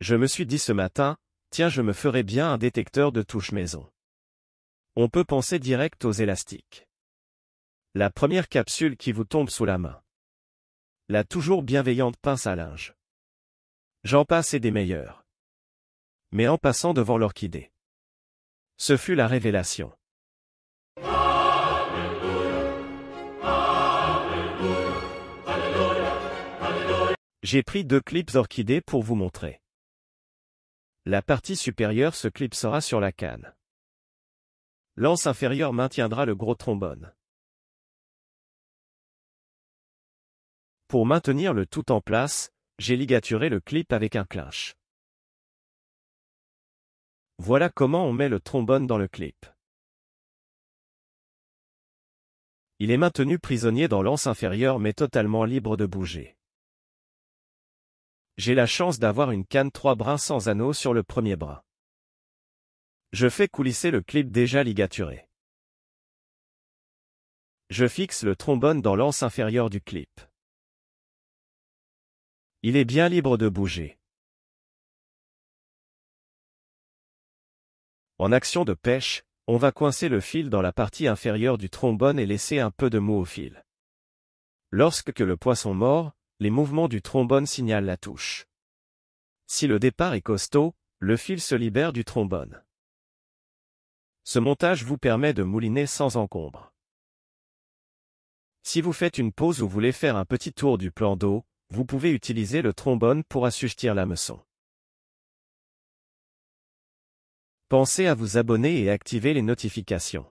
Je me suis dit ce matin, tiens je me ferai bien un détecteur de touche maison. On peut penser direct aux élastiques. La première capsule qui vous tombe sous la main. La toujours bienveillante pince à linge. J'en passe et des meilleurs. Mais en passant devant l'orchidée. Ce fut la révélation. J'ai pris deux clips orchidées pour vous montrer. La partie supérieure se clipsera sur la canne. L'anse inférieure maintiendra le gros trombone. Pour maintenir le tout en place, j'ai ligaturé le clip avec un clinch. Voilà comment on met le trombone dans le clip. Il est maintenu prisonnier dans l'anse inférieure mais totalement libre de bouger. J'ai la chance d'avoir une canne 3 brins sans anneau sur le premier bras. Je fais coulisser le clip déjà ligaturé. Je fixe le trombone dans l'anse inférieure du clip. Il est bien libre de bouger. En action de pêche, on va coincer le fil dans la partie inférieure du trombone et laisser un peu de mou au fil. Lorsque le poisson mord, les mouvements du trombone signalent la touche. Si le départ est costaud, le fil se libère du trombone. Ce montage vous permet de mouliner sans encombre. Si vous faites une pause ou voulez faire un petit tour du plan d'eau, vous pouvez utiliser le trombone pour la meçon. Pensez à vous abonner et activer les notifications.